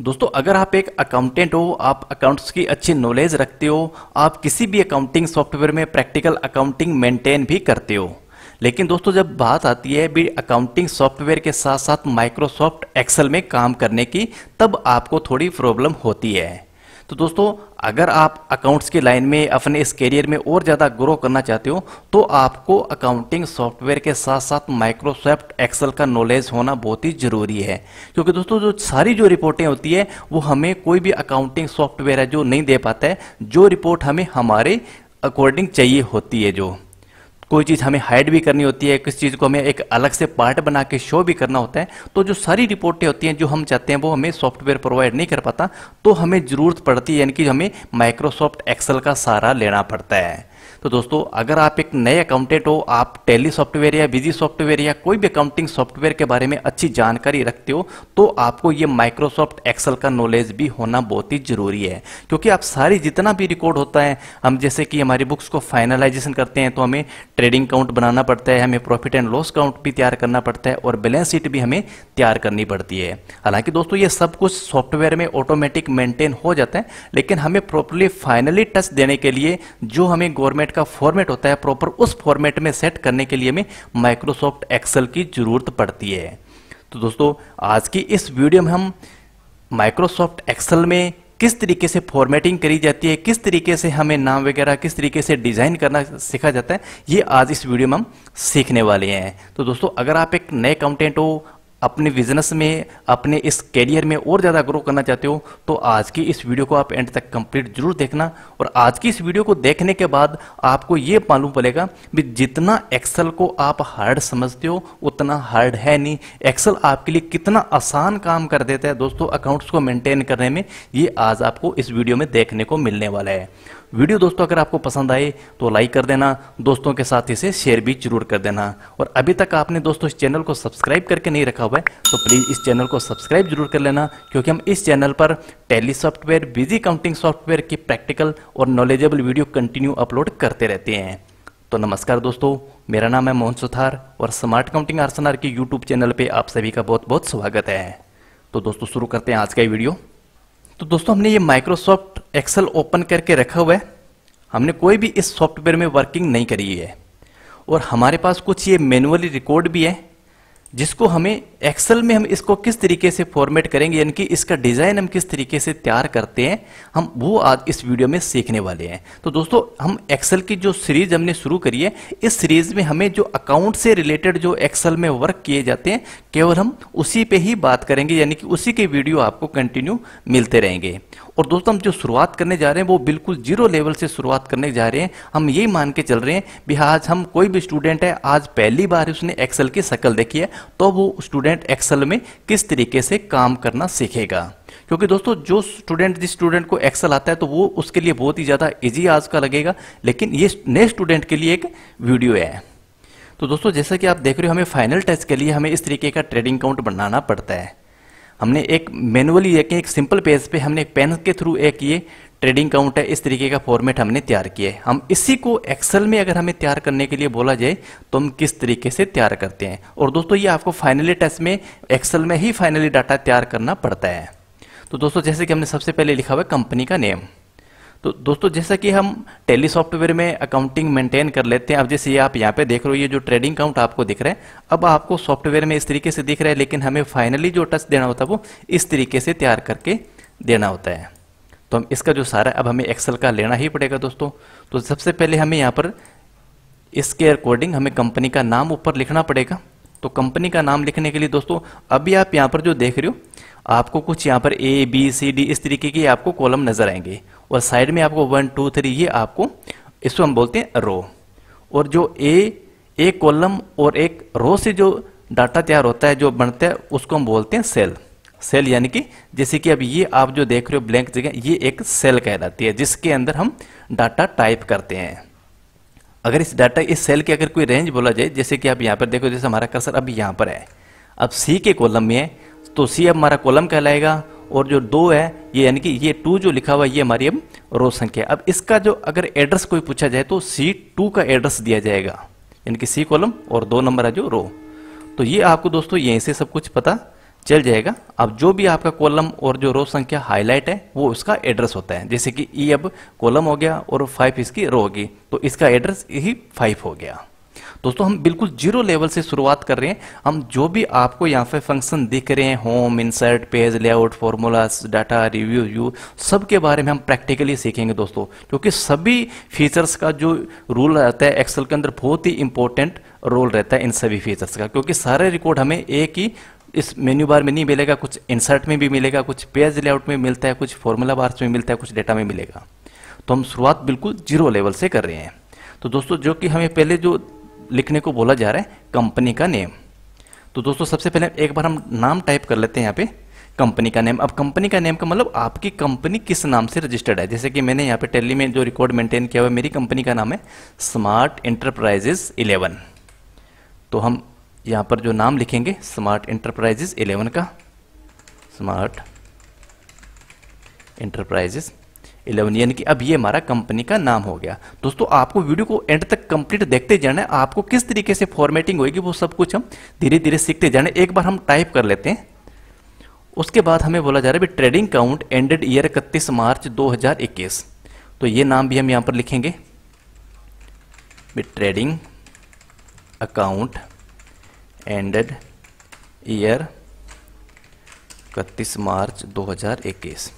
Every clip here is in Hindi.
दोस्तों अगर आप एक अकाउंटेंट हो आप अकाउंट्स की अच्छी नॉलेज रखते हो आप किसी भी अकाउंटिंग सॉफ्टवेयर में प्रैक्टिकल अकाउंटिंग मेंटेन भी करते हो लेकिन दोस्तों जब बात आती है भी अकाउंटिंग सॉफ्टवेयर के साथ साथ माइक्रोसॉफ्ट एक्सेल में काम करने की तब आपको थोड़ी प्रॉब्लम होती है तो दोस्तों अगर आप अकाउंट्स के लाइन में अपने इस करियर में और ज़्यादा ग्रो करना चाहते हो तो आपको अकाउंटिंग सॉफ्टवेयर के साथ साथ माइक्रोसॉफ्ट एक्सेल का नॉलेज होना बहुत ही ज़रूरी है क्योंकि दोस्तों जो सारी जो रिपोर्टें होती है वो हमें कोई भी अकाउंटिंग सॉफ्टवेयर है जो नहीं दे पाता है जो रिपोर्ट हमें हमारे अकॉर्डिंग चाहिए होती है जो कोई चीज़ हमें हाइड भी करनी होती है किस चीज़ को हमें एक अलग से पार्ट बना के शो भी करना होता है तो जो सारी रिपोर्टें होती हैं जो हम चाहते हैं वो हमें सॉफ्टवेयर प्रोवाइड नहीं कर पाता तो हमें ज़रूरत पड़ती है यानी कि हमें माइक्रोसॉफ्ट एक्सेल का सहारा लेना पड़ता है तो दोस्तों अगर आप एक नए अकाउंटेंट हो आप टेली सॉफ्टवेयर या बिजी सॉफ्टवेयर या कोई भी अकाउंटिंग सॉफ्टवेयर के बारे में अच्छी जानकारी रखते हो तो आपको ये माइक्रोसॉफ्ट एक्सेल का नॉलेज भी होना बहुत ही जरूरी है क्योंकि आप सारी जितना भी रिकॉर्ड होता है हम जैसे कि हमारी बुक्स को फाइनलाइजेशन करते हैं तो हमें ट्रेडिंग काउंट बनाना पड़ता है हमें प्रॉफिट एंड लॉस काउंट भी तैयार करना पड़ता है और बैलेंस शीट भी हमें तैयार करनी पड़ती है हालांकि दोस्तों ये सब कुछ सॉफ्टवेयर में ऑटोमेटिक मेंटेन हो जाता है लेकिन हमें प्रॉपरली फाइनली टच देने के लिए जो हमें गवर्नमेंट डॉक्यूमेंट का फॉर्मेट होता है प्रॉपर उस फॉर्मेट में सेट करने के लिए हमें माइक्रोसॉफ्ट एक्सेल की ज़रूरत पड़ती है तो दोस्तों आज की इस वीडियो में हम माइक्रोसॉफ्ट एक्सेल में किस तरीके से फॉर्मेटिंग करी जाती है किस तरीके से हमें नाम वगैरह किस तरीके से डिज़ाइन करना सीखा जाता है ये आज इस वीडियो में हम सीखने वाले हैं तो दोस्तों अगर आप एक नए अकाउंटेंट हो अपने बिजनेस में अपने इस कैरियर में और ज़्यादा ग्रो करना चाहते हो तो आज की इस वीडियो को आप एंड तक कंप्लीट जरूर देखना और आज की इस वीडियो को देखने के बाद आपको ये मालूम पड़ेगा भी जितना एक्सेल को आप हार्ड समझते हो उतना हार्ड है नहीं एक्सेल आपके लिए कितना आसान काम कर देता है दोस्तों अकाउंट्स को मेनटेन करने में ये आज आपको इस वीडियो में देखने को मिलने वाला है वीडियो दोस्तों अगर आपको पसंद आए तो लाइक कर देना दोस्तों के साथ इसे शेयर भी जरूर कर देना और अभी तक आपने दोस्तों इस चैनल को सब्सक्राइब करके नहीं रखा हुआ है तो प्लीज़ इस चैनल को सब्सक्राइब जरूर कर लेना क्योंकि हम इस चैनल पर Tally software Busy counting software की प्रैक्टिकल और नॉलेजेबल वीडियो कंटिन्यू अपलोड करते रहते हैं तो नमस्कार दोस्तों मेरा नाम है मोहन सुथार और स्मार्ट काउंटिंग आर्सनार के यूट्यूब चैनल पर आप सभी का बहुत बहुत स्वागत है तो दोस्तों शुरू करते हैं आज का ये वीडियो तो दोस्तों हमने ये माइक्रोसॉफ्ट एक्सेल ओपन करके रखा हुआ है हमने कोई भी इस सॉफ्टवेयर में वर्किंग नहीं करी है और हमारे पास कुछ ये मैनुअली रिकॉर्ड भी है जिसको हमें एक्सेल में हम इसको किस तरीके से फॉर्मेट करेंगे यानी कि इसका डिज़ाइन हम किस तरीके से तैयार करते हैं हम वो आज इस वीडियो में सीखने वाले हैं तो दोस्तों हम एक्सेल की जो सीरीज हमने शुरू करी है इस सीरीज में हमें जो अकाउंट से रिलेटेड जो एक्सेल में वर्क किए जाते हैं केवल हम उसी पे ही बात करेंगे यानी कि उसी के वीडियो आपको कंटिन्यू मिलते रहेंगे और दोस्तों हम जो शुरुआत करने जा रहे हैं वो बिल्कुल जीरो लेवल से शुरुआत करने जा रहे हैं हम यही मान के चल रहे हैं भी आज हम कोई भी स्टूडेंट है आज पहली बार उसने एक्सेल की शक्ल देखी है तो वो स्टूडेंट एक्सेल में किस तरीके से काम करना सीखेगा क्योंकि दोस्तों जो स्टूडेंट जिस स्टूडेंट को एक्सेल आता है तो वो उसके लिए बहुत ही ज़्यादा ईजी आज का लगेगा लेकिन ये नए स्टूडेंट के लिए एक वीडियो है तो दोस्तों जैसा कि आप देख रहे हो हमें फाइनल टेस्ट के लिए हमें इस तरीके का ट्रेडिंग अकाउंट बनाना पड़ता है हमने एक मैनुअली एक, एक सिंपल पेज पे हमने एक पेन के थ्रू एक ये ट्रेडिंग काउंट है इस तरीके का फॉर्मेट हमने तैयार किया है हम इसी को एक्सेल में अगर हमें तैयार करने के लिए बोला जाए तो हम किस तरीके से तैयार करते हैं और दोस्तों ये आपको फाइनली टेस्ट में एक्सेल में ही फाइनली डाटा तैयार करना पड़ता है तो दोस्तों जैसे कि हमने सबसे पहले लिखा हुआ है कंपनी का नेम तो दोस्तों जैसा कि हम टेली सॉफ्टवेयर में अकाउंटिंग मेंटेन कर लेते हैं अब जैसे ये आप यहाँ पे देख रहे हो ये जो ट्रेडिंग अकाउंट आपको दिख रहा है अब आपको सॉफ्टवेयर में इस तरीके से दिख रहा है लेकिन हमें फाइनली जो टच देना होता है वो इस तरीके से तैयार करके देना होता है तो हम इसका जो सारा अब हमें एक्सेल का लेना ही पड़ेगा दोस्तों तो सबसे पहले हमें यहाँ पर इसके अकॉर्डिंग हमें कंपनी का नाम ऊपर लिखना पड़ेगा तो कंपनी का नाम लिखने के लिए दोस्तों अभी आप यहाँ पर जो देख रहे हो आपको कुछ यहाँ पर ए बी सी डी इस तरीके की आपको कॉलम नजर आएंगे और साइड में आपको वन टू थ्री ये आपको इसको हम बोलते हैं रो और जो ए एक कॉलम और एक रो से जो डाटा तैयार होता है जो बनता है उसको हम बोलते हैं सेल सेल यानी कि जैसे कि अब ये आप जो देख रहे हो ब्लैंक जगह ये एक सेल कहलाती है जिसके अंदर हम डाटा टाइप करते हैं अगर इस डाटा इस सेल की अगर कोई रेंज बोला जाए जैसे कि आप यहाँ पर देखो जैसे हमारा कर्सर अभी यहाँ पर है अब सी के कॉलम में है तो सी अब हमारा कॉलम कहलाएगा और जो दो है ये यानी कि ये टू जो लिखा हुआ है ये हमारी अब रो संख्या अब इसका जो अगर एड्रेस कोई पूछा जाए तो सी टू का एड्रेस दिया जाएगा यानी कि सी कॉलम और दो नंबर है जो रो तो ये आपको दोस्तों यहीं से सब कुछ पता चल जाएगा अब जो भी आपका कॉलम और जो रो संख्या हाईलाइट है वो उसका एड्रेस होता है जैसे कि ई e अब कॉलम हो गया और फाइव इसकी रो होगी तो इसका एड्रेस यही फाइव हो गया दोस्तों हम बिल्कुल जीरो लेवल से शुरुआत कर रहे हैं हम जो भी आपको यहाँ पे फंक्शन दिख रहे हैं home insert page layout formulas data review view सब के बारे में हम प्रैक्टिकली सीखेंगे दोस्तों क्योंकि सभी फीचर्स का जो रूल रहता है एक्सेल के अंदर बहुत ही इंपॉर्टेंट रोल रहता है इन सभी फीचर्स का क्योंकि सारे रिकॉर्ड हमें एक ही इस मेन्यू बार में नहीं मिलेगा कुछ इंसर्ट में भी मिलेगा कुछ पेज लेआउट में मिलता है कुछ फॉर्मूला बार्स में मिलता है कुछ डेटा में मिलेगा तो हम शुरुआत बिल्कुल जीरो लेवल से कर रहे हैं तो दोस्तों जो कि हमें पहले जो लिखने को बोला जा रहा है कंपनी का नेम तो दोस्तों सबसे पहले एक बार हम नाम टाइप कर लेते हैं यहाँ पे कंपनी का नेम अब कंपनी का नेम का मतलब आपकी कंपनी किस नाम से रजिस्टर्ड है जैसे कि मैंने यहाँ पे टेली में जो रिकॉर्ड मेंटेन किया हुआ है मेरी कंपनी का नाम है स्मार्ट इंटरप्राइजेस 11 तो हम यहां पर जो नाम लिखेंगे स्मार्ट इंटरप्राइजेस 11 का स्मार्ट इंटरप्राइजेस 11 यानी कि अब ये हमारा कंपनी का नाम हो गया दोस्तों आपको वीडियो को एंड तक कंप्लीट देखते जाना है आपको किस तरीके से फॉर्मेटिंग होगी वो सब कुछ हम धीरे धीरे सीखते जाना एक बार हम टाइप कर लेते हैं उसके बाद हमें बोला जा रहा है भी ट्रेडिंग काउंट एंडेड ईयर इकतीस मार्च 2021 तो ये नाम भी हम यहां पर लिखेंगे ट्रेडिंग अकाउंट एंडेड ईयर इकतीस मार्च 2021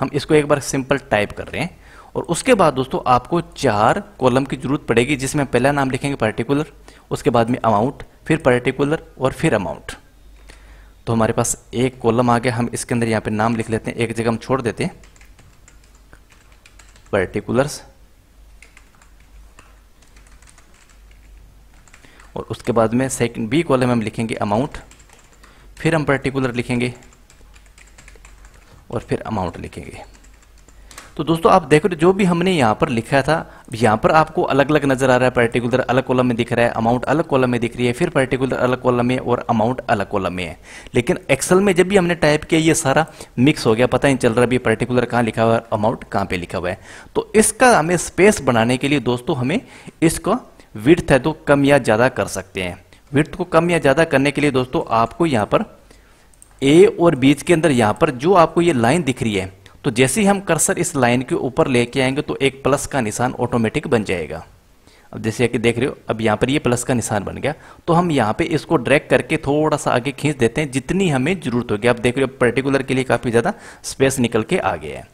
हम इसको एक बार सिंपल टाइप कर रहे हैं और उसके बाद दोस्तों आपको चार कॉलम की जरूरत पड़ेगी जिसमें पहला नाम लिखेंगे पर्टिकुलर उसके बाद में अमाउंट फिर पर्टिकुलर और फिर अमाउंट तो हमारे पास एक कॉलम आ गया हम इसके अंदर यहाँ पे नाम लिख लेते हैं एक जगह हम छोड़ देते हैं पर्टिकुलर्स और उसके बाद में सेकंड बी कॉलम हम लिखेंगे अमाउंट फिर हम पर्टिकुलर लिखेंगे और फिर अमाउंट लिखेंगे तो दोस्तों आप देखो जो भी हमने यहाँ पर लिखा था यहाँ पर आपको अलग अलग नज़र आ रहा है पर्टिकुलर अलग कॉलम में दिख रहा है अमाउंट अलग कॉलम में दिख रही है फिर पर्टिकुलर अलग कॉलम में और अमाउंट अलग कॉलम में है लेकिन एक्सेल में जब भी हमने टाइप किया ये सारा मिक्स हो गया पता नहीं चल रहा भी पर्टिकुलर कहाँ लिखा हुआ है अमाउंट कहाँ पर लिखा हुआ है तो इसका हमें स्पेस बनाने के लिए दोस्तों हमें इसका विर्थ है तो कम या ज़्यादा कर सकते हैं विर्थ को कम या ज़्यादा करने के लिए दोस्तों आपको यहाँ पर ए और बीच के अंदर यहाँ पर जो आपको ये लाइन दिख रही है तो जैसे ही हम कर्सर इस लाइन के ऊपर लेके आएंगे तो एक प्लस का निशान ऑटोमेटिक बन जाएगा अब जैसे कि देख रहे हो अब यहाँ पर ये प्लस का निशान बन गया तो हम यहाँ पे इसको ड्रैग करके थोड़ा सा आगे खींच देते हैं जितनी हमें ज़रूरत होगी आप देख रहे हो पर्टिकुलर के लिए काफ़ी ज़्यादा स्पेस निकल के आ गया है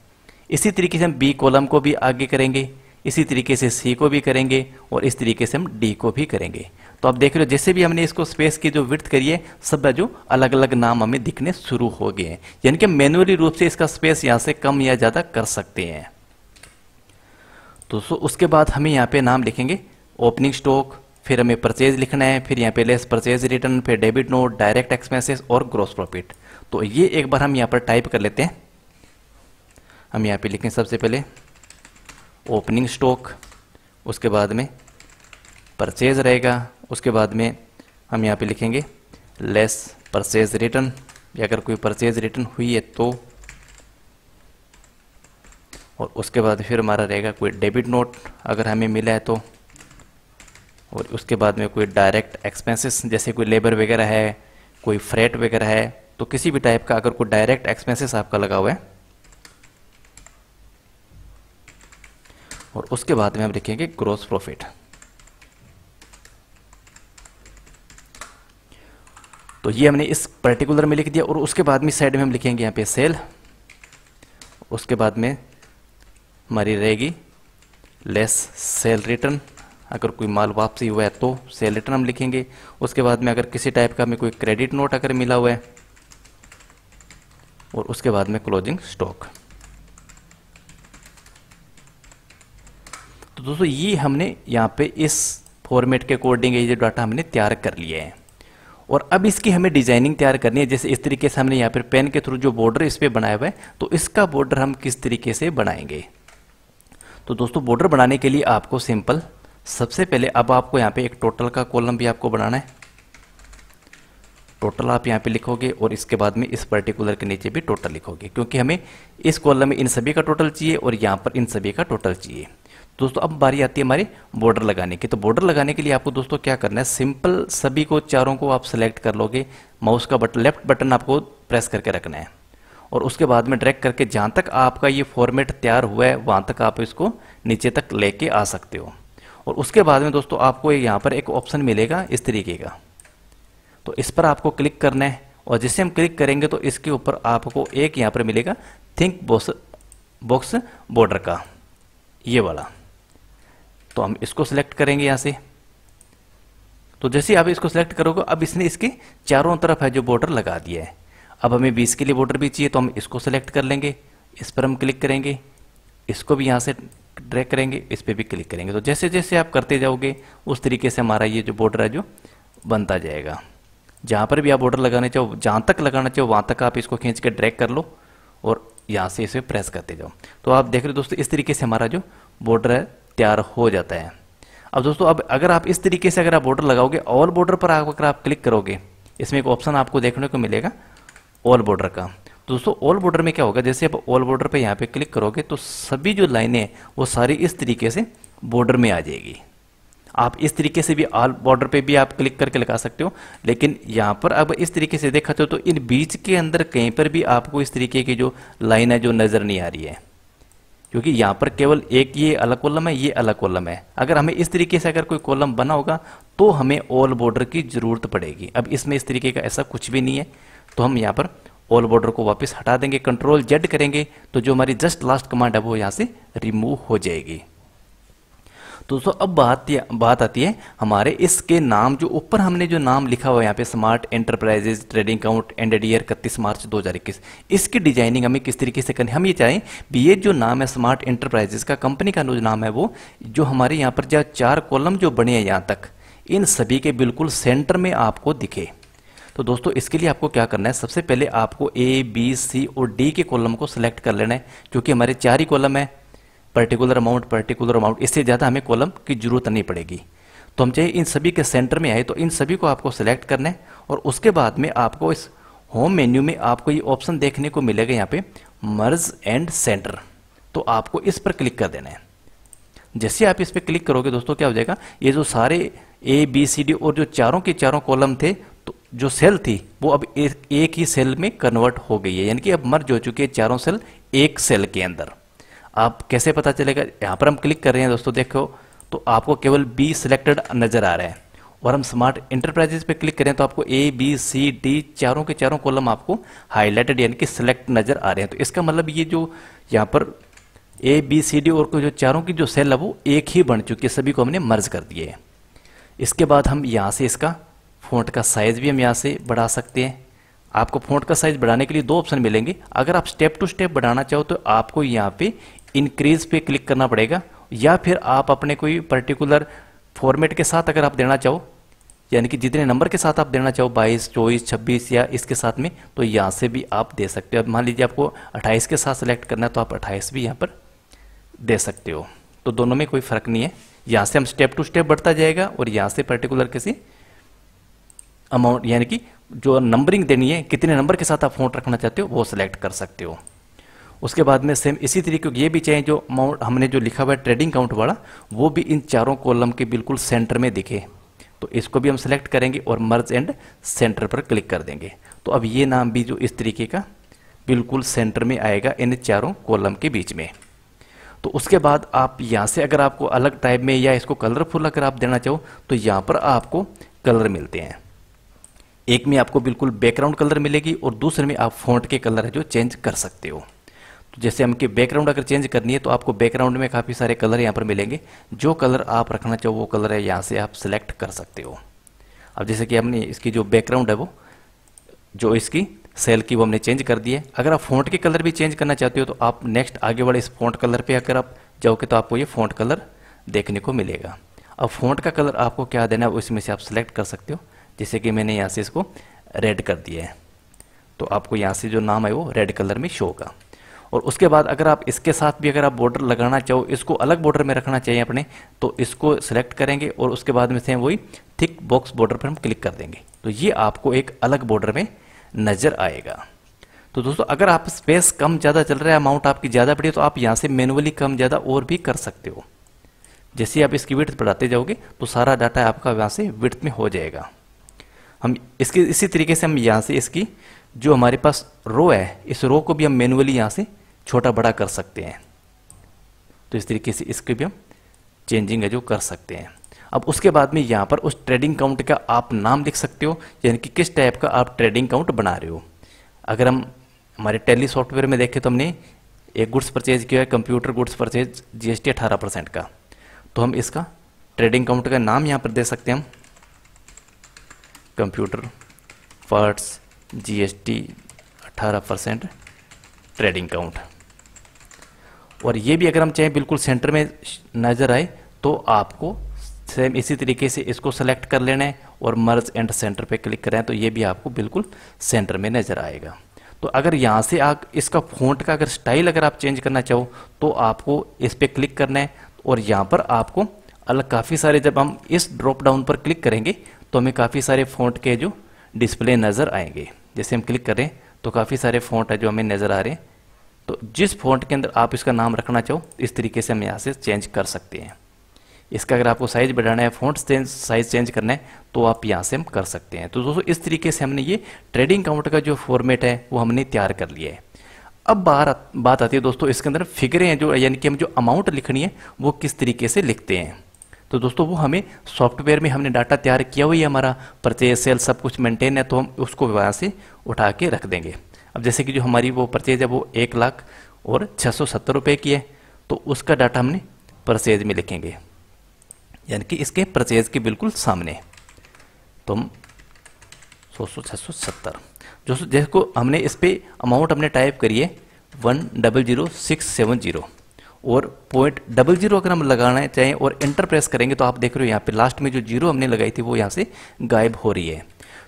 इसी तरीके से हम बी कॉलम को भी आगे करेंगे इसी तरीके से सी को भी करेंगे और इस तरीके से हम डी को भी करेंगे तो आप देख रहे हो जैसे भी हमने इसको स्पेस की जो विर्थ करी है सब जो अलग अलग नाम हमें दिखने शुरू हो गए हैं यानी कि मैनुअली रूप से इसका स्पेस यहाँ से कम या ज़्यादा कर सकते हैं तो सो उसके बाद हमें यहाँ पे नाम लिखेंगे ओपनिंग स्टॉक फिर हमें परचेज लिखना है फिर यहाँ पे लेस परचेज रिटर्न फिर डेबिट नोट डायरेक्ट एक्सपेंसेस और ग्रोस प्रॉफिट तो ये एक बार हम यहाँ पर टाइप कर लेते हैं हम यहाँ पे लिखें सबसे पहले ओपनिंग स्टॉक उसके बाद में परचेज रहेगा उसके बाद में हम यहाँ पे लिखेंगे लेस परचेज रिटर्न या अगर कोई परचेज रिटर्न हुई है तो और उसके बाद फिर हमारा रहेगा कोई डेबिट नोट अगर हमें मिला है तो और उसके बाद में कोई डायरेक्ट एक्सपेंसेस जैसे कोई लेबर वगैरह है कोई फ्रेट वगैरह है तो किसी भी टाइप का अगर कोई डायरेक्ट एक्सपेंसेस आपका लगा हुआ है और उसके बाद में हम लिखेंगे ग्रोस प्रॉफिट तो ये हमने इस पर्टिकुलर में लिख दिया और उसके बाद में साइड में हम लिखेंगे यहाँ पे सेल उसके बाद में हमारी रहेगी लेस सेल रिटर्न अगर कोई माल वापसी हुआ है तो सेल रिटर्न हम लिखेंगे उसके बाद में अगर किसी टाइप का हमें कोई क्रेडिट नोट अगर मिला हुआ है और उसके बाद में क्लोजिंग स्टॉक तो दोस्तों ये हमने यहाँ पे इस फॉर्मेट के अकॉर्डिंग ये डाटा हमने तैयार कर लिया है और अब इसकी हमें डिजाइनिंग तैयार करनी है जैसे इस तरीके से हमने यहाँ पर पेन के थ्रू जो बॉर्डर इस पर बनाया हुआ है तो इसका बॉर्डर हम किस तरीके से बनाएंगे तो दोस्तों बॉर्डर बनाने के लिए आपको सिंपल सबसे पहले अब आपको यहाँ पे एक टोटल का कॉलम भी आपको बनाना है टोटल आप यहाँ पे लिखोगे और इसके बाद में इस पर्टिकुलर के नीचे भी टोटल लिखोगे क्योंकि हमें इस कॉलम में इन सभी का टोटल चाहिए और यहाँ पर इन सभी का टोटल चाहिए दोस्तों अब बारी आती है हमारी बॉर्डर लगाने की तो बॉर्डर लगाने के लिए आपको दोस्तों क्या करना है सिंपल सभी को चारों को आप सेलेक्ट कर लोगे माउस का बटन लेफ्ट बटन आपको प्रेस करके रखना है और उसके बाद में ड्रैग करके जहाँ तक आपका ये फॉर्मेट तैयार हुआ है वहाँ तक आप इसको नीचे तक लेके आ सकते हो और उसके बाद में दोस्तों आपको यहाँ पर एक ऑप्शन मिलेगा इस तरीके का तो इस पर आपको क्लिक करना है और जिसे हम क्लिक करेंगे तो इसके ऊपर आपको एक यहाँ पर मिलेगा थिंक बॉक्स बॉक्स बॉर्डर का ये वाला तो हम इसको सिलेक्ट करेंगे यहाँ से तो जैसे आप इसको सिलेक्ट करोगे अब इसने इसके चारों तरफ है जो बॉर्डर लगा दिया है अब हमें बीस के लिए बॉर्डर भी चाहिए तो हम इसको सिलेक्ट कर लेंगे इस पर हम क्लिक करेंगे इसको भी यहाँ से ड्रैग करेंगे इस पर भी क्लिक करेंगे तो जैसे जैसे आप करते जाओगे उस तरीके से हमारा ये जो बॉर्डर है जो बनता जाएगा जहां पर भी आप बॉर्डर लगाने चाहो जहां तक लगाना चाहो वहां तक आप इसको खींच के ड्रैग कर लो और यहाँ से इसे प्रेस करते जाओ तो आप देख रहे हो दोस्तों इस तरीके से हमारा जो बॉर्डर है तैयार हो जाता है अब दोस्तों अब अगर आप इस तरीके से अगर आप बॉर्डर लगाओगे ऑल बॉर्डर पर अगर आप क्लिक करोगे इसमें एक ऑप्शन आपको देखने को मिलेगा ऑल बॉर्डर का दोस्तों ऑल बॉर्डर में क्या होगा जैसे आप ऑल बॉर्डर पर यहाँ पे क्लिक करोगे तो सभी जो लाइनें वो सारी इस तरीके से बॉर्डर में आ जाएगी आप इस तरीके से भी ऑल बॉर्डर पे भी आप क्लिक करके लगा सकते हो लेकिन यहाँ पर अब इस तरीके से देखा जाए तो इन बीच के अंदर कहीं पर भी आपको इस तरीके की जो लाइन है जो नज़र नहीं आ रही है क्योंकि यहाँ पर केवल एक ये अलग कॉलम है ये अलग कॉलम है अगर हमें इस तरीके से अगर कोई कॉलम बना होगा तो हमें ऑल बॉर्डर की ज़रूरत पड़ेगी अब इसमें इस तरीके का ऐसा कुछ भी नहीं है तो हम यहाँ पर ऑल बॉर्डर को वापस हटा देंगे कंट्रोल जेड करेंगे तो जो हमारी जस्ट लास्ट कमांड है वो यहाँ से रिमूव हो जाएगी दोस्तों अब बात बात आती है हमारे इसके नाम जो ऊपर हमने जो नाम लिखा हुआ है यहाँ पे Smart Enterprises trading account end year इकतीस मार्च 2021 इसकी डिजाइनिंग हमें किस तरीके से करनी हम ये चाहें भी ये जो नाम है स्मार्ट एंटरप्राइजेज का कंपनी का जो नाम है वो जो हमारे यहाँ पर जो चार कॉलम जो बने हैं यहाँ तक इन सभी के बिल्कुल सेंटर में आपको दिखे तो दोस्तों इसके लिए आपको क्या करना है सबसे पहले आपको ए बी सी और डी के कॉलम को सिलेक्ट कर लेना है क्योंकि हमारे चार ही कॉलम है पर्टिकुलर अमाउंट पर्टिकुलर अमाउंट इससे ज़्यादा हमें कॉलम की ज़रूरत नहीं पड़ेगी तो हम चाहे इन सभी के सेंटर में आए तो इन सभी को आपको सेलेक्ट करना है और उसके बाद में आपको इस होम मेन्यू में आपको ये ऑप्शन देखने को मिलेगा यहाँ पे मर्ज एंड सेंटर तो आपको इस पर क्लिक कर देना है जैसे आप इस पर क्लिक करोगे दोस्तों क्या हो जाएगा ये जो सारे ए बी सी डी और जो चारों के चारों कॉलम थे तो जो सेल थी वो अब एक, एक ही सेल में कन्वर्ट हो गई है यानी कि अब मर्ज हो चुकी है चारों सेल एक सेल के अंदर आप कैसे पता चलेगा यहाँ पर हम क्लिक कर रहे हैं दोस्तों देखो तो आपको केवल बी सिलेक्टेड नज़र आ रहा है और हम स्मार्ट इंटरप्राइजेस पे क्लिक करें तो आपको ए बी सी डी चारों के चारों कॉलम आपको हाईलाइटेड यानी कि सिलेक्ट नज़र आ रहे हैं तो इसका मतलब ये जो यहाँ पर ए बी सी डी और जो चारों की जो सेल है वो एक ही बन चुकी है सभी को हमने मर्ज कर दिए इसके बाद हम यहाँ से इसका फोट का साइज़ भी हम यहाँ से बढ़ा सकते हैं आपको फ़ॉन्ट का साइज़ बढ़ाने के लिए दो ऑप्शन मिलेंगे अगर आप स्टेप टू स्टेप बढ़ाना चाहो तो आपको यहाँ पे इंक्रीज पे क्लिक करना पड़ेगा या फिर आप अपने कोई पर्टिकुलर फॉर्मेट के साथ अगर आप देना चाहो यानी कि जितने नंबर के साथ आप देना चाहो बाईस चौबीस छब्बीस या इसके साथ में तो यहाँ से भी आप दे सकते हो अब मान लीजिए आपको अट्ठाईस के साथ सेलेक्ट करना है तो आप 28 भी यहाँ पर दे सकते हो तो दोनों में कोई फ़र्क नहीं है यहाँ से हम स्टेप टू स्टेप बढ़ता जाएगा और यहाँ से पर्टिकुलर किसी अमाउंट यानी कि जो नंबरिंग देनी है कितने नंबर के साथ आप फोन रखना चाहते हो वो सिलेक्ट कर सकते हो उसके बाद में सेम इसी तरीके ये भी चाहिए जो अमाउंट हमने जो लिखा हुआ है ट्रेडिंग काउंट वाला वो भी इन चारों कॉलम के बिल्कुल सेंटर में दिखे तो इसको भी हम सेलेक्ट करेंगे और मर्ज एंड सेंटर पर क्लिक कर देंगे तो अब ये नाम भी जो इस तरीके का बिल्कुल सेंटर में आएगा इन चारों कॉलम के बीच में तो उसके बाद आप यहाँ से अगर आपको अलग टाइप में या इसको कलरफुल अगर आप देना चाहो तो यहाँ पर आपको कलर मिलते हैं एक में आपको बिल्कुल बैकग्राउंड कलर मिलेगी और दूसरे में आप फॉन्ट के कलर है जो चेंज कर सकते हो जैसे हम की बैकग्राउंड अगर चेंज करनी है तो आपको बैकग्राउंड में काफ़ी सारे कलर यहाँ पर मिलेंगे जो कलर आप रखना चाहो वो कलर है यहाँ से आप सिलेक्ट कर सकते हो अब जैसे कि हमने इसकी जो बैकग्राउंड है वो जो इसकी सेल की वो हमने चेंज कर दी है अगर आप फोन के कलर भी चेंज करना चाहते हो तो आप नेक्स्ट आगे बढ़े इस फोन कलर पर अगर आप जाओगे तो आपको ये फोन कलर देखने को मिलेगा अब फोन का कलर आपको क्या देना है उसमें से आप सिलेक्ट कर सकते हो जैसे कि मैंने यहाँ से इसको रेड कर दिया है तो आपको यहाँ से जो नाम है वो रेड कलर में शो होगा और उसके बाद अगर आप इसके साथ भी अगर आप बॉर्डर लगाना चाहो इसको अलग बॉर्डर में रखना चाहिए अपने तो इसको सिलेक्ट करेंगे और उसके बाद में से वही थिक बॉक्स बॉर्डर पर हम क्लिक कर देंगे तो ये आपको एक अलग बॉर्डर में नज़र आएगा तो दोस्तों अगर आप स्पेस कम ज़्यादा चल रहा है अमाउंट आपकी ज़्यादा बढ़ी तो आप यहाँ से मैनुअली कम ज़्यादा और भी कर सकते हो जैसे आप इसकी विर्थ बढ़ाते जाओगे तो सारा डाटा आपका यहाँ से विर्थ में हो जाएगा हम इसके इसी तरीके से हम यहाँ से इसकी जो हमारे पास रो है इस रो को भी हम मैनुअली यहाँ से छोटा बड़ा कर सकते हैं तो इस तरीके से इसके भी हम चेंजिंग है जो कर सकते हैं अब उसके बाद में यहाँ पर उस ट्रेडिंग काउंट का आप नाम लिख सकते हो यानी कि किस टाइप का आप ट्रेडिंग काउंट बना रहे हो अगर हम हमारे टेली सॉफ्टवेयर में देखें तो हमने एक गुड्स परचेज किया है computer goods purchase GST 18 percent का तो हम इसका ट्रेडिंग काउंट का नाम यहाँ पर दे सकते हैं हम कंप्यूटर फर्ट्स G S percent trading account और ये भी अगर हम चाहें बिल्कुल सेंटर में नज़र आए तो आपको सेम इसी तरीके से इसको सेलेक्ट कर लेना है और मर्ज एंड सेंटर पे क्लिक करें तो ये भी आपको बिल्कुल सेंटर में नज़र आएगा तो अगर यहाँ से आप इसका फ़ॉन्ट का अगर स्टाइल अगर आप चेंज करना चाहो तो आपको इस पर क्लिक करना है और यहाँ पर आपको अलग काफ़ी सारे जब हम इस ड्रॉप डाउन पर क्लिक करेंगे तो हमें काफ़ी सारे फ़ॉन्ट के जो डिस्प्ले नज़र आएंगे जैसे हम क्लिक करें तो काफ़ी सारे फ़ॉन्ट है जो हमें नज़र आ रहे हैं तो जिस फॉन्ट के अंदर आप इसका नाम रखना चाहो इस तरीके से हम यहाँ से चेंज कर सकते हैं इसका अगर आपको साइज़ बढ़ाना है फॉन्ट चेंज साइज़ चेंज करना है तो आप यहाँ से हम कर सकते हैं तो दोस्तों इस तरीके से हमने ये ट्रेडिंग काउंट का जो फॉर्मेट है वो हमने तैयार कर लिया है अब बार बात आती है दोस्तों इसके अंदर फिगरें हैं जो यानी कि हम जो अमाउंट लिखनी है वो किस तरीके से लिखते हैं तो दोस्तों वो हमें सॉफ्टवेयर में हमने डाटा तैयार किया हुआ है हमारा परचेज सेल सब कुछ मेंटेन है तो हम उसको वहाँ से उठा के रख देंगे अब जैसे कि जो हमारी वो परचेज है वो एक लाख और छः सौ सत्तर रुपये की है तो उसका डाटा हमने परचेज में लिखेंगे यानी कि इसके परचेज के बिल्कुल सामने तो हम सौ सौ छः सौ सत्तर जो हमने इस पर अमाउंट हमने टाइप करिए one double zero six seven zero और पॉइंट डबल जीरो अगर हम लगाना चाहें और इंटर प्रेस करेंगे तो आप देख रहे हो यहाँ पे लास्ट में जो जीरो हमने लगाई थी वो यहाँ से गायब हो रही है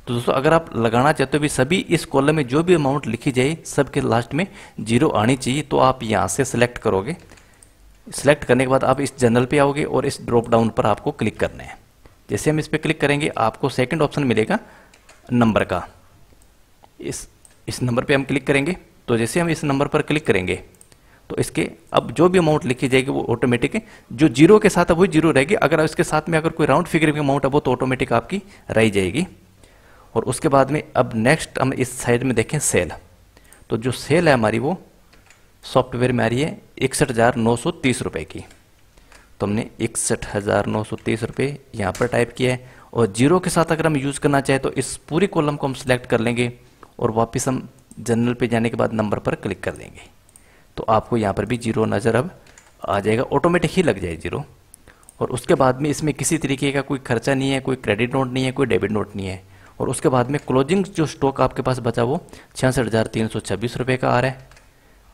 तो दोस्तों अगर आप लगाना चाहते हो भी सभी इस कॉलम में जो भी अमाउंट लिखी जाए सबके लास्ट में जीरो आनी चाहिए तो आप यहाँ से सिलेक्ट करोगे सिलेक्ट करने के बाद आप इस जनरल पे आओगे और इस ड्रॉप डाउन पर आपको क्लिक करना है जैसे हम इस पर क्लिक करेंगे आपको सेकंड ऑप्शन मिलेगा नंबर का इस इस नंबर पे हम क्लिक करेंगे तो जैसे हम इस नंबर पर क्लिक करेंगे तो इसके अब जो भी अमाउंट लिखी जाएगी वो ऑटोमेटिक है जो जीरो के साथ अब वही जीरो रहेगी अगर इसके साथ में अगर कोई राउंड फिगर भी अमाउंट है वो तो ऑटोमेटिक आपकी रह जाएगी और उसके बाद में अब नेक्स्ट हम इस साइड में देखें सेल तो जो सेल है हमारी वो सॉफ्टवेयर में आ रही है इकसठ हज़ार नौ सौ तीस रुपये की तो हमने इकसठ हज़ार नौ सौ तीस रुपये यहाँ पर टाइप किया है और जीरो के साथ अगर हम यूज़ करना चाहें तो इस पूरी कॉलम को हम सिलेक्ट कर लेंगे और वापस हम जनरल पे जाने के बाद नंबर पर क्लिक कर लेंगे तो आपको यहाँ पर भी जीरो नज़र अब आ जाएगा ऑटोमेटिक ही लग जाए जीरो और उसके बाद में इसमें किसी तरीके का कोई खर्चा नहीं है कोई क्रेडिट नोट नहीं है कोई डेबिट नोट नहीं है और उसके बाद में क्लोजिंग जो स्टॉक आपके पास बचा वो छियासठ हज़ार तीन सौ छब्बीस रुपये का आ रहा है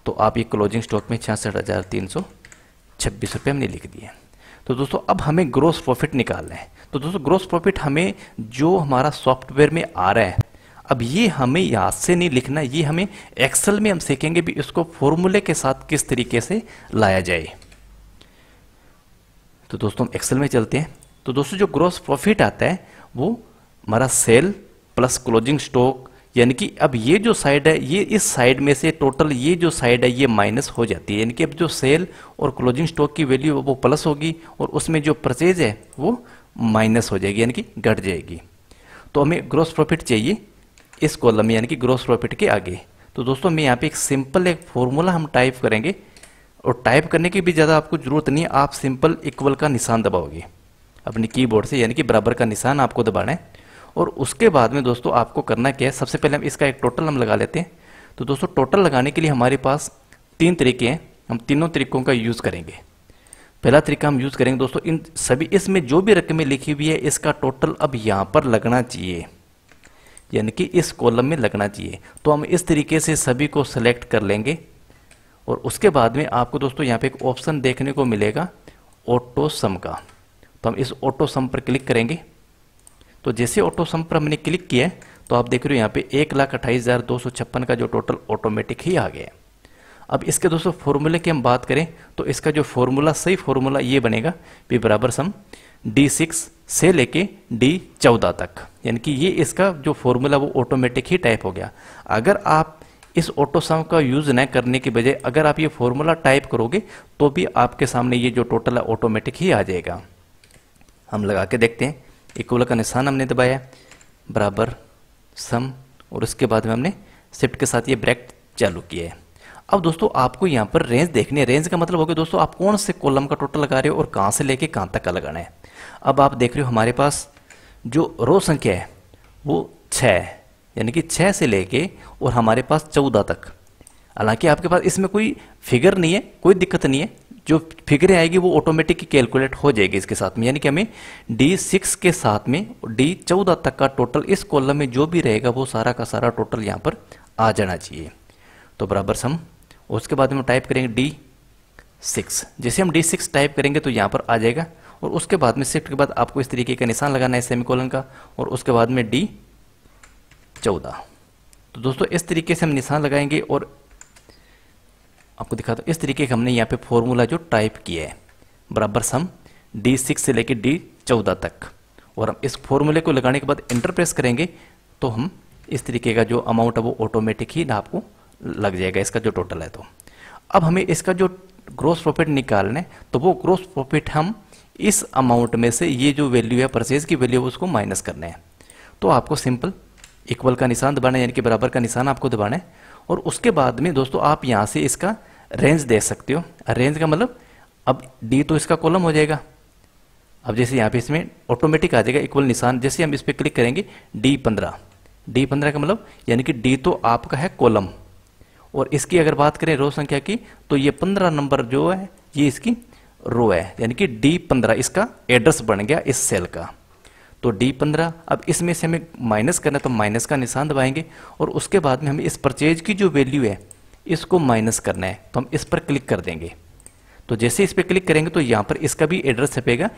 तो आप ये क्लोजिंग स्टॉक में छियासठ हज़ार तीन सौ छब्बीस रुपये हमने लिख दिए तो दोस्तों अब हमें ग्रोस प्रॉफिट निकालना है तो दोस्तों ग्रोस प्रॉफिट हमें जो हमारा सॉफ्टवेयर में आ रहा है अब ये हमें याद से नहीं लिखना ये हमें एक्सेल में हम सीखेंगे भी इसको फॉर्मूले के साथ किस तरीके से लाया जाए तो दोस्तों हम एक्सेल में चलते हैं तो दोस्तों जो ग्रोस प्रॉफिट आता है वो हमारा सेल प्लस क्लोजिंग स्टॉक यानी कि अब ये जो साइड है ये इस साइड में से टोटल ये जो साइड है ये माइनस हो जाती है यानी कि अब जो सेल और क्लोजिंग स्टॉक की वैल्यू वो प्लस होगी और उसमें जो परचेज है वो माइनस हो जाएगी यानी कि घट जाएगी तो हमें ग्रॉस प्रॉफिट चाहिए इस कॉलम में यानी कि ग्रॉस प्रॉफिट के आगे तो दोस्तों मैं यहाँ पे एक सिंपल एक फॉर्मूला हम टाइप करेंगे और टाइप करने की भी ज़्यादा आपको ज़रूरत नहीं है आप सिंपल इक्वल का निशान दबाओगे अपने कीबोर्ड से यानी कि बराबर का निशान आपको दबाना है और उसके बाद में दोस्तों आपको करना क्या है सबसे पहले हम इसका एक टोटल हम लगा लेते हैं तो दोस्तों टोटल लगाने के लिए हमारे पास तीन तरीके हैं हम तीनों तरीकों का यूज़ करेंगे पहला तरीका हम यूज़ करेंगे दोस्तों इन सभी इसमें जो भी रकमें लिखी हुई है इसका टोटल अब यहाँ पर लगना चाहिए यानी कि इस कॉलम में लगना चाहिए तो हम इस तरीके से सभी को सिलेक्ट कर लेंगे और उसके बाद में आपको दोस्तों यहाँ पे एक ऑप्शन देखने को मिलेगा ऑटो सम का तो हम इस ऑटो सम पर क्लिक करेंगे तो जैसे ऑटो सम पर हमने क्लिक किया तो आप देख रहे हो यहाँ पे एक लाख अट्ठाईस हज़ार दो सौ छप्पन का जो टोटल ऑटोमेटिक ही आ गया अब इसके दोस्तों फॉर्मूले की हम बात करें तो इसका जो फॉर्मूला सही फॉर्मूला ये बनेगा भी बराबर सम डी सिक्स से लेके डी चौदह तक यानी कि ये इसका जो फॉर्मूला वो ऑटोमेटिक ही टाइप हो गया अगर आप इस ऑटो सम का यूज़ न करने के बजाय अगर आप ये फॉर्मूला टाइप करोगे तो भी आपके सामने ये जो टोटल है ऑटोमेटिक ही आ जाएगा हम लगा के देखते हैं इक्वल का निशान हमने दबाया बराबर सम और उसके बाद में हमने शिफ्ट के साथ ये ब्रैकेट चालू किया है अब दोस्तों आपको यहाँ पर रेंज देखनी है रेंज का मतलब हो गया दोस्तों आप कौन से कॉलम का टोटल लगा रहे हो और कहाँ से लेके कहाँ तक का लगाना है अब आप देख रहे हो हमारे पास जो रो संख्या है वो छः है यानी कि छः से लेके और हमारे पास चौदह तक हालांकि आपके पास इसमें कोई फिगर नहीं है कोई दिक्कत नहीं है जो फिगरें आएगी वो ऑटोमेटिक कैलकुलेट हो जाएगी इसके साथ में यानी कि हमें डी सिक्स के साथ में डी चौदह तक का टोटल इस कॉलम में जो भी रहेगा वो सारा का सारा टोटल यहाँ पर आ जाना चाहिए तो बराबर सम उसके बाद हम टाइप करेंगे डी सिक्स जैसे हम डी सिक्स टाइप करेंगे तो यहाँ पर आ जाएगा और उसके बाद में शिफ्ट के बाद आपको इस तरीके का निशान लगाना है सेमी का और उसके बाद में डी चौदह तो दोस्तों इस तरीके से हम निशान लगाएंगे और आपको दिखाता हूँ इस तरीके का हमने यहाँ पे फॉर्मूला जो टाइप किया है बराबर सम डी सिक्स से लेकर डी चौदह तक और हम इस फॉर्मूले को लगाने के बाद इंटर प्रेस करेंगे तो हम इस तरीके का जो अमाउंट है वो ऑटोमेटिक ही ना आपको लग जाएगा इसका जो टोटल है तो अब हमें इसका जो ग्रोस प्रॉफिट निकालना है तो वो ग्रोस प्रॉफिट हम इस अमाउंट में से ये जो वैल्यू है परचेज की वैल्यू उसको माइनस करना है तो आपको सिंपल इक्वल का निशान दबाना है यानी कि बराबर का निशान आपको दबाना है और उसके बाद में दोस्तों आप यहाँ से इसका रेंज दे सकते हो रेंज का मतलब अब डी तो इसका कॉलम हो जाएगा अब जैसे यहाँ पे इसमें ऑटोमेटिक आ जाएगा इक्वल निशान जैसे हम इस पर क्लिक करेंगे डी पंद्रह डी पंद्रह का मतलब यानी कि डी तो आपका है कॉलम और इसकी अगर बात करें रो संख्या की तो ये पंद्रह नंबर जो है ये इसकी रो है यानी कि डी पंद्रह इसका एड्रेस बन गया इस सेल का तो डी पंद्रह अब इसमें से हमें माइनस करना है तो माइनस का निशान दबाएंगे और उसके बाद में हमें इस परचेज की जो वैल्यू है इसको माइनस करना है तो हम इस पर क्लिक कर देंगे तो जैसे इस पर क्लिक करेंगे तो यहाँ पर इसका भी एड्रेस छपेगा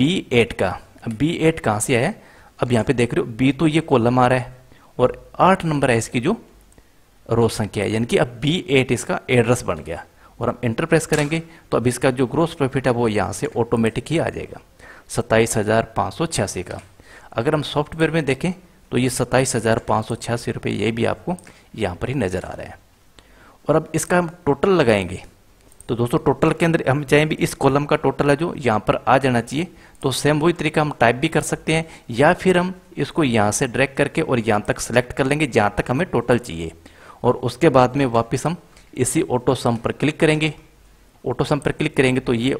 बी एट का अब बी एट कहाँ से आया अब यहाँ पे देख रहे हो बी तो ये कॉलम आ रहा है और आठ नंबर है इसकी जो रो संख्या है यानी कि अब बी एट इसका एड्रेस बन गया और हम इंटर प्रेस करेंगे तो अब इसका जो ग्रोस प्रॉफिट है वो यहाँ से ऑटोमेटिक ही आ जाएगा सत्ताईस हज़ार पाँच सौ छियासी का अगर हम सॉफ्टवेयर में देखें तो ये सत्ताईस हज़ार पाँच सौ छियासी रुपये ये भी आपको यहाँ पर ही नज़र आ रहा है और अब इसका हम टोटल लगाएंगे तो दोस्तों टोटल के अंदर हम चाहें भी इस कॉलम का टोटल है जो यहाँ पर आ जाना चाहिए तो सेम वही तरीका हम टाइप भी कर सकते हैं या फिर हम इसको यहाँ से ड्रैग करके और यहाँ तक सेलेक्ट कर लेंगे जहाँ तक हमें टोटल चाहिए और उसके बाद में वापस हम इसी ऑटो सम पर क्लिक करेंगे ऑटो सम पर क्लिक करेंगे तो ये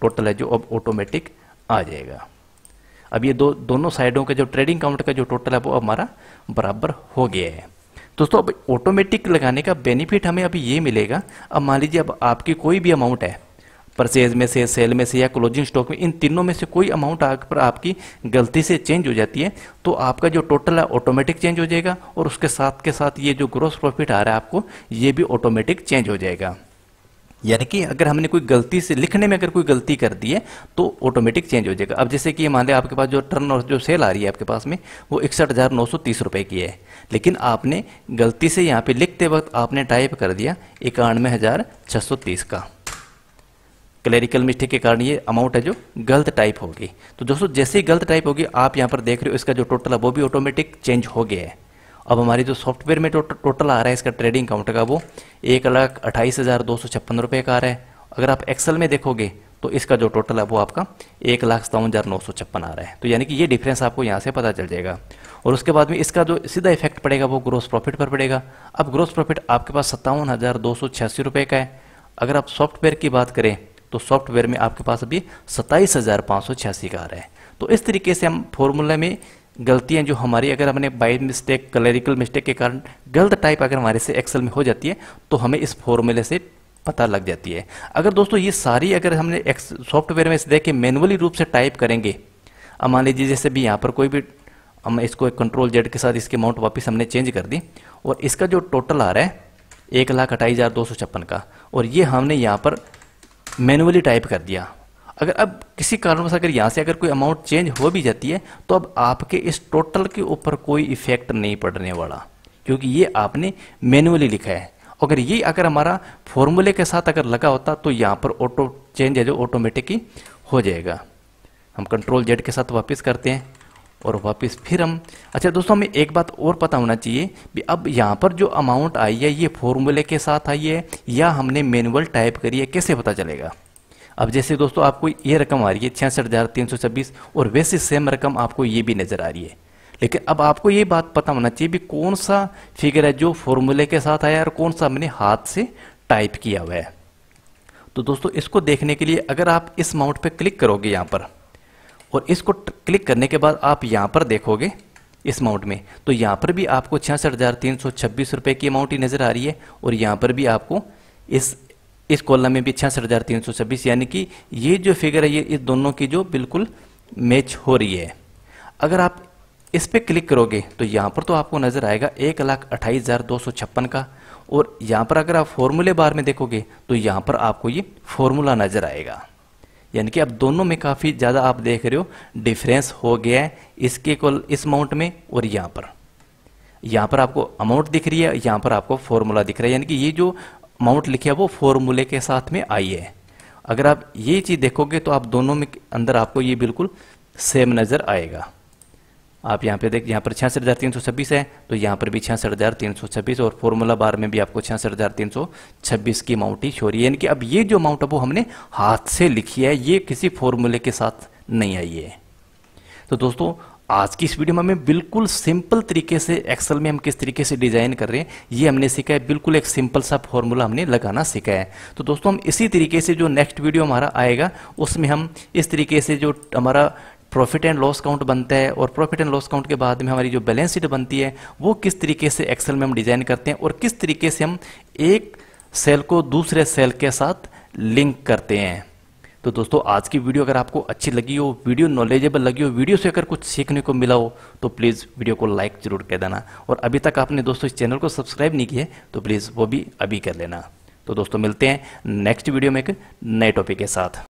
टोटल है जो अब ऑटोमेटिक आ जाएगा अब ये दो दोनों साइडों का जो ट्रेडिंग काउंट का जो टोटल है वो हमारा बराबर हो गया है दोस्तों अब ऑटोमेटिक लगाने का बेनिफिट हमें अभी ये मिलेगा अब मान लीजिए अब आपकी कोई भी अमाउंट है परचेज में से सेल में से या क्लोजिंग स्टॉक में इन तीनों में से कोई अमाउंट आग पर आपकी गलती से चेंज हो जाती है तो आपका जो टोटल है ऑटोमेटिक चेंज हो जाएगा और उसके साथ के साथ ये जो ग्रोस प्रॉफिट आ रहा है आपको ये भी ऑटोमेटिक चेंज हो जाएगा यानी कि अगर हमने कोई गलती से लिखने में अगर कोई गलती कर दी है तो ऑटोमेटिक चेंज हो जाएगा अब जैसे कि मान लें आपके पास जो टर्न और जो सेल आ रही है आपके पास में वो इकसठ हज़ार नौ सौ तीस रुपये की है लेकिन आपने गलती से यहाँ पे लिखते वक्त आपने टाइप कर दिया इक्यानवे हज़ार छह सौ तीस का क्लेरिकल मिस्टेक के कारण ये अमाउंट है जो गलत टाइप होगी तो दोस्तों जैसे ही गलत टाइप होगी आप यहाँ पर देख रहे हो इसका जो टोटल है वो भी ऑटोमेटिक चेंज हो गया है अब हमारी जो सॉफ्टवेयर में टो, टो, टोटल आ रहा है इसका ट्रेडिंग अकाउंट का वो एक लाख अट्ठाईस हज़ार दो सौ छप्पन रुपये का आ रहा है अगर आप एक्सेल में देखोगे तो इसका जो टोटल है वो आपका एक लाख सतावन हज़ार नौ सौ छप्पन आ रहा है तो यानी कि ये डिफरेंस आपको यहाँ से पता चल जाएगा और उसके बाद में इसका जो सीधा इफेक्ट पड़ेगा वो ग्रोस प्रॉफिट पर पड़ेगा अब ग्रोस प्रॉफिट आपके पास सत्तावन हज़ार दो सौ छियासी रुपये का है अगर आप सॉफ्टवेयर की बात करें तो सॉफ्टवेयर में आपके पास अभी सत्ताईस हज़ार पाँच सौ छियासी का आ रहा है तो इस तरीके से हम फॉर्मूला में गलतियां जो हमारी अगर हमने बाई मिस्टेक कलरिकल मिस्टेक के कारण गलत टाइप अगर हमारे से एक्सेल में हो जाती है तो हमें इस फॉर्मूले से पता लग जाती है अगर दोस्तों ये सारी अगर हमने सॉफ्टवेयर में इसे देख के मैनुअली रूप से टाइप करेंगे अब मान लीजिए जैसे भी यहाँ पर कोई भी हम इसको एक कंट्रोल जेड के साथ इसके अमाउंट वापस हमने चेंज कर दी और इसका जो टोटल आ रहा है एक लाख अट्ठाईस हज़ार दो सौ छप्पन का और ये हमने यहाँ पर मैनुअली टाइप कर दिया अगर अब किसी से अगर यहाँ से अगर कोई अमाउंट चेंज हो भी जाती है तो अब आपके इस टोटल के ऊपर कोई इफेक्ट नहीं पड़ने वाला क्योंकि ये आपने मैनुअली लिखा है अगर ये अगर हमारा फॉर्मूले के साथ अगर लगा होता तो यहाँ पर ऑटो चेंज है जो ऑटोमेटिक ही हो जाएगा हम कंट्रोल जेड के साथ वापस करते हैं और वापस फिर हम अच्छा दोस्तों हमें एक बात और पता होना चाहिए भी अब यहाँ पर जो अमाउंट आई है ये फॉर्मूले के साथ आई है या हमने मैनुअल टाइप करी है कैसे पता चलेगा अब जैसे दोस्तों आपको ये रकम आ रही है छियासठ हज़ार तीन सौ छब्बीस और वैसे सेम रकम आपको ये भी नज़र आ रही है लेकिन अब आपको ये बात पता होना चाहिए भी कौन सा फिगर है जो फॉर्मूले के साथ आया और कौन सा हमने हाथ से टाइप किया हुआ है तो दोस्तों इसको देखने के लिए अगर आप इस माउंट पर क्लिक करोगे यहाँ पर और इसको क्लिक करने के बाद आप यहाँ पर देखोगे इस माउंट में तो यहाँ पर भी आपको छियासठ हज़ार तीन सौ छब्बीस रुपए की अमाउंट ही नज़र आ रही है और यहाँ पर भी आपको इस इस कॉलम में भी छियासठ हज़ार तीन सौ छब्बीस यानी कि ये जो फिगर है ये इस दोनों की जो बिल्कुल मैच हो रही है अगर आप इस पर क्लिक करोगे तो यहाँ पर तो आपको नज़र आएगा एक लाख अट्ठाईस हज़ार दो सौ छप्पन का और यहाँ पर अगर आप फॉर्मूले बार में देखोगे तो यहाँ पर आपको ये फॉर्मूला नज़र आएगा यानी कि अब दोनों में काफ़ी ज़्यादा आप देख रहे हो डिफरेंस हो गया है इसके कॉल इस अमाउंट में और यहाँ पर यहाँ पर आपको अमाउंट दिख रही है यहाँ पर आपको फॉर्मूला दिख रहा है यानी कि ये जो अमाउंट लिखे वो फॉर्मूले के साथ में आई है अगर आप ये चीज़ देखोगे तो आप दोनों में अंदर आपको ये बिल्कुल सेम नज़र आएगा आप यहाँ पे देख यहाँ पर छियासठ हज़ार तीन सौ छब्बीस है तो यहाँ पर भी छियासठ हज़ार तीन सौ छब्बीस और फॉर्मूला बार में भी आपको छियासठ हज़ार तीन सौ छब्बीस की अमाउंट ही छोड़ी है यानी कि अब ये जो अमाउंट है वो हमने हाथ से लिखी है ये किसी फॉर्मूले के साथ नहीं आई है तो दोस्तों आज की इस वीडियो में हमें बिल्कुल सिंपल तरीके से एक्सेल में हम किस तरीके से डिज़ाइन कर रहे हैं ये हमने सीखा है बिल्कुल एक सिंपल सा फॉर्मूला हमने लगाना सीखा है तो दोस्तों हम इसी तरीके से जो नेक्स्ट वीडियो हमारा आएगा उसमें हम इस तरीके से जो हमारा प्रॉफिट एंड लॉस काउंट बनता है और प्रॉफिट एंड लॉस काउंट के बाद में हमारी जो बैलेंस शीट बनती है वो किस तरीके से एक्सेल में हम डिज़ाइन करते हैं और किस तरीके से हम एक सेल को दूसरे सेल के साथ लिंक करते हैं तो दोस्तों आज की वीडियो अगर आपको अच्छी लगी हो वीडियो नॉलेजेबल लगी हो वीडियो से अगर कुछ सीखने को मिला हो तो प्लीज़ वीडियो को लाइक ज़रूर कर देना और अभी तक आपने दोस्तों इस चैनल को सब्सक्राइब नहीं किया तो प्लीज़ वो भी अभी कर लेना तो दोस्तों मिलते हैं नेक्स्ट वीडियो में एक नए टॉपिक के साथ